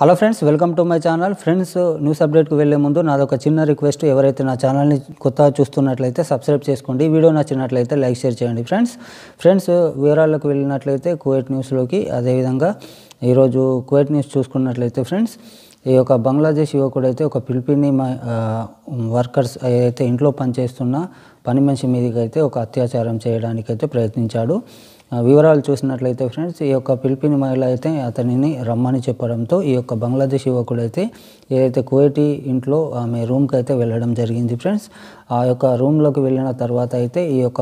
hello friends welcome to my channel friends news అప్డేట్కి వెళ్ళే ముందు నాదొక చిన్న రిక్వెస్ట్ ఎవరైతే నా ఛానల్ని కొత్తగా చూస్తున్నట్లయితే సబ్స్క్రైబ్ చేసుకోండి వీడియో నచ్చినట్లయితే లైక్ షేర్ చేయండి ఫ్రెండ్స్ ఫ్రెండ్స్ వివరాలకు వెళ్ళినట్లయితే కువైట్ న్యూస్లోకి అదేవిధంగా ఈరోజు కువైట్ న్యూస్ చూసుకున్నట్లయితే ఫ్రెండ్స్ ఈ యొక్క బంగ్లాదేశ్ యువకుడు అయితే ఒక పిలిపిని వర్కర్స్ ఏదైతే ఇంట్లో పనిచేస్తున్న పని మనిషి మీదకి అయితే ఒక అత్యాచారం చేయడానికైతే ప్రయత్నించాడు వివరాలు చూసినట్లయితే ఫ్రెండ్స్ ఈ యొక్క ఫిలిపిన్ మహిళ అయితే అతనిని రమ్మని చెప్పడంతో ఈ యొక్క బంగ్లాదేశ్ యువకుడైతే ఏదైతే కువేటీ ఇంట్లో ఆమె రూమ్కి అయితే వెళ్ళడం జరిగింది ఫ్రెండ్స్ ఆ యొక్క రూమ్లోకి వెళ్ళిన తర్వాత అయితే ఈ యొక్క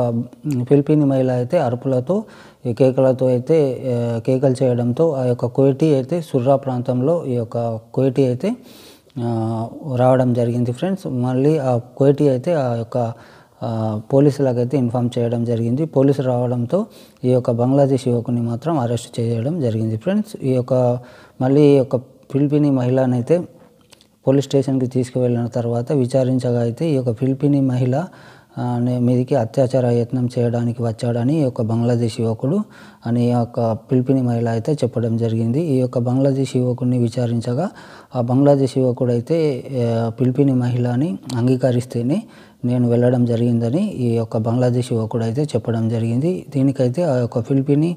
ఫిలిపిన్ మహిళ అయితే అరుపులతో ఈ కేకలతో అయితే కేకలు చేయడంతో ఆ యొక్క కువేటీ అయితే సుర్రా ప్రాంతంలో ఈ యొక్క కువేటీ అయితే రావడం జరిగింది ఫ్రెండ్స్ మళ్ళీ ఆ కోటి అయితే ఆ యొక్క పోలీసులకైతే ఇన్ఫామ్ చేయడం జరిగింది పోలీసులు రావడంతో ఈ యొక్క బంగ్లాదేశ్ యువకుని మాత్రం అరెస్ట్ చేయడం జరిగింది ఫ్రెండ్స్ ఈ యొక్క మళ్ళీ ఈ యొక్క ఫిలిపినీ మహిళనైతే పోలీస్ స్టేషన్కి తీసుకువెళ్ళిన తర్వాత విచారించగా అయితే ఈ యొక్క ఫిలిపినీ మహిళ మీదికి అత్యాచార యత్నం చేయడానికి వచ్చాడని ఈ యొక్క బంగ్లాదేశ్ యువకుడు అని ఈ యొక్క పిలిపిని మహిళ అయితే చెప్పడం జరిగింది ఈ యొక్క బంగ్లాదేశ్ యువకుడిని విచారించగా ఆ బంగ్లాదేశ్ యువకుడు అయితే పిలిపిని మహిళని అంగీకరిస్తేనే నేను వెళ్ళడం జరిగిందని ఈ యొక్క బంగ్లాదేశ్ యువకుడు అయితే చెప్పడం జరిగింది దీనికైతే ఆ యొక్క పిలిపిని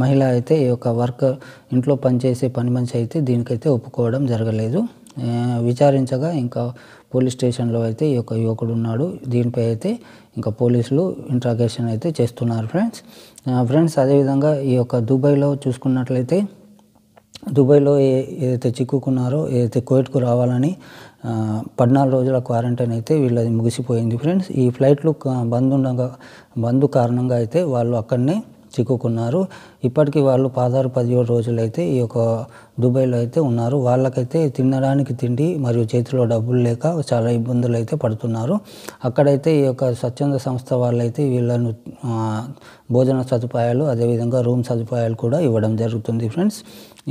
మహిళ అయితే ఈ యొక్క వర్క్ ఇంట్లో పనిచేసే పని మనిషి అయితే దీనికైతే ఒప్పుకోవడం జరగలేదు విచారించగా ఇంకా పోలీస్ స్టేషన్లో అయితే ఈ యొక్క యువకుడు ఉన్నాడు దీనిపై అయితే ఇంకా పోలీసులు ఇంట్రాగేషన్ అయితే చేస్తున్నారు ఫ్రెండ్స్ ఫ్రెండ్స్ అదేవిధంగా ఈ యొక్క దుబాయ్లో చూసుకున్నట్లయితే దుబాయ్లో ఏ ఏదైతే చిక్కుకున్నారో ఏదైతే కోవిడ్కు రావాలని పద్నాలుగు రోజుల క్వారంటైన్ అయితే వీళ్ళది ముగిసిపోయింది ఫ్రెండ్స్ ఈ ఫ్లైట్లు బంద్ ఉండగా బంద్ కారణంగా అయితే వాళ్ళు అక్కడనే చిక్కుకున్నారు ఇప్పటికీ వాళ్ళు పాదారు పదిహేడు రోజులు అయితే ఈ యొక్క దుబాయ్లో అయితే ఉన్నారు వాళ్ళకైతే తినడానికి తిండి మరియు చేతిలో డబ్బులు లేక చాలా ఇబ్బందులు అయితే పడుతున్నారు అక్కడైతే ఈ యొక్క స్వచ్ఛంద సంస్థ వాళ్ళైతే వీళ్ళను భోజన సదుపాయాలు అదేవిధంగా రూమ్ సదుపాయాలు కూడా ఇవ్వడం జరుగుతుంది ఫ్రెండ్స్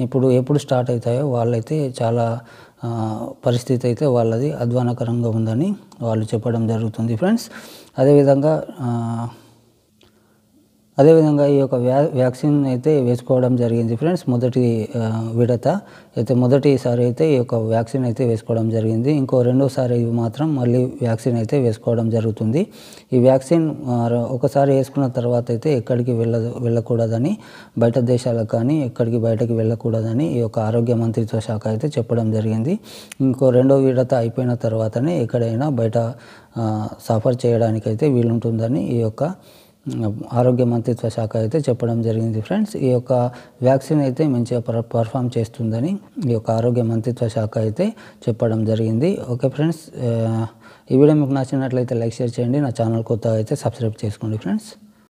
ఇప్పుడు ఎప్పుడు స్టార్ట్ అవుతాయో వాళ్ళైతే చాలా పరిస్థితి అయితే వాళ్ళది అధ్వానకరంగా ఉందని వాళ్ళు చెప్పడం జరుగుతుంది ఫ్రెండ్స్ అదేవిధంగా అదేవిధంగా ఈ యొక్క వ్యా వ్యాక్సిన్ అయితే వేసుకోవడం జరిగింది ఫ్రెండ్స్ మొదటి విడత అయితే మొదటిసారి అయితే ఈ యొక్క వ్యాక్సిన్ అయితే వేసుకోవడం జరిగింది ఇంకో రెండోసారి మాత్రం మళ్ళీ వ్యాక్సిన్ అయితే వేసుకోవడం జరుగుతుంది ఈ వ్యాక్సిన్ ఒకసారి వేసుకున్న తర్వాత అయితే ఎక్కడికి వెళ్ళ వెళ్ళకూడదని బయట దేశాలకు కానీ ఎక్కడికి బయటకు వెళ్ళకూడదని ఈ యొక్క ఆరోగ్య మంత్రిత్వ శాఖ అయితే చెప్పడం జరిగింది ఇంకో రెండో విడత అయిపోయిన తర్వాతనే ఎక్కడైనా బయట సఫర్ చేయడానికైతే వీలుంటుందని ఈ యొక్క ఆరోగ్య మంత్రిత్వ శాఖ అయితే చెప్పడం జరిగింది ఫ్రెండ్స్ ఈ యొక్క వ్యాక్సిన్ అయితే మంచిగా పర్ఫామ్ చేస్తుందని ఈ యొక్క ఆరోగ్య మంత్రిత్వ శాఖ అయితే చెప్పడం జరిగింది ఓకే ఫ్రెండ్స్ ఈ వీడియో మీకు నచ్చినట్లయితే లైక్ షేర్ చేయండి నా ఛానల్ కొత్త అయితే సబ్స్క్రైబ్ చేసుకోండి ఫ్రెండ్స్